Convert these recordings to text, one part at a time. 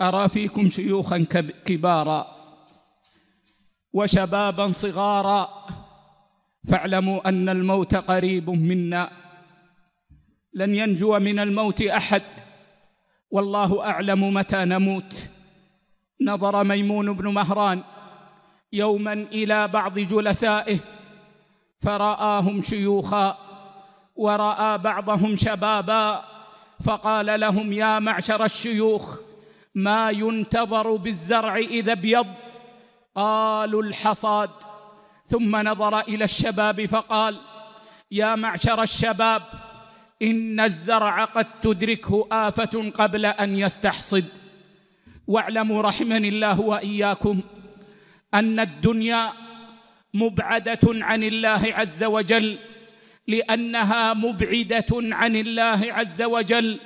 أرى فيكم شيوخا كبارا وشبابا صغارا فاعلموا أن الموت قريب منا لن ينجو من الموت أحد والله أعلم متى نموت نظر ميمون بن مهران يوما إلى بعض جلسائه فرآهم شيوخا ورأى بعضهم شبابا فقال لهم يا معشر الشيوخ ما ينتظر بالزرع اذا ابيض قالوا الحصاد ثم نظر الى الشباب فقال يا معشر الشباب ان الزرع قد تدركه افه قبل ان يستحصد واعلموا رحمني الله واياكم ان الدنيا مبعده عن الله عز وجل لانها مبعده عن الله عز وجل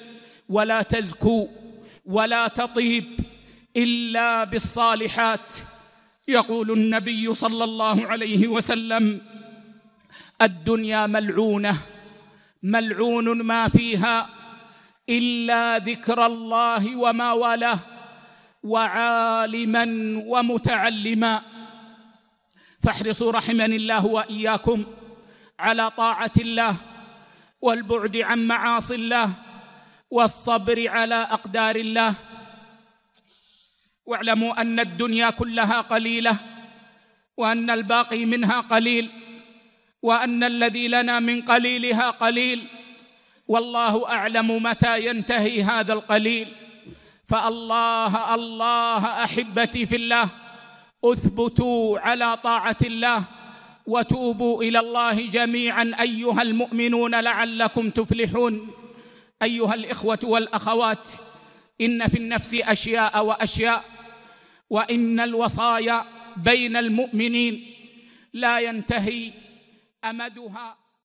ولا تزكو ولا تطيب الا بالصالحات يقول النبي صلى الله عليه وسلم الدنيا ملعونه ملعون ما فيها الا ذكر الله وما والاه وعالما ومتعلما فاحرصوا رحمني الله واياكم على طاعه الله والبعد عن معاصي الله والصبر على اقدار الله واعلموا ان الدنيا كلها قليله وان الباقي منها قليل وان الذي لنا من قليلها قليل والله اعلم متى ينتهي هذا القليل فالله الله احبتي في الله اثبتوا على طاعه الله وتوبوا الى الله جميعا ايها المؤمنون لعلكم تفلحون ايها الاخوه والاخوات ان في النفس اشياء واشياء وان الوصايا بين المؤمنين لا ينتهي امدها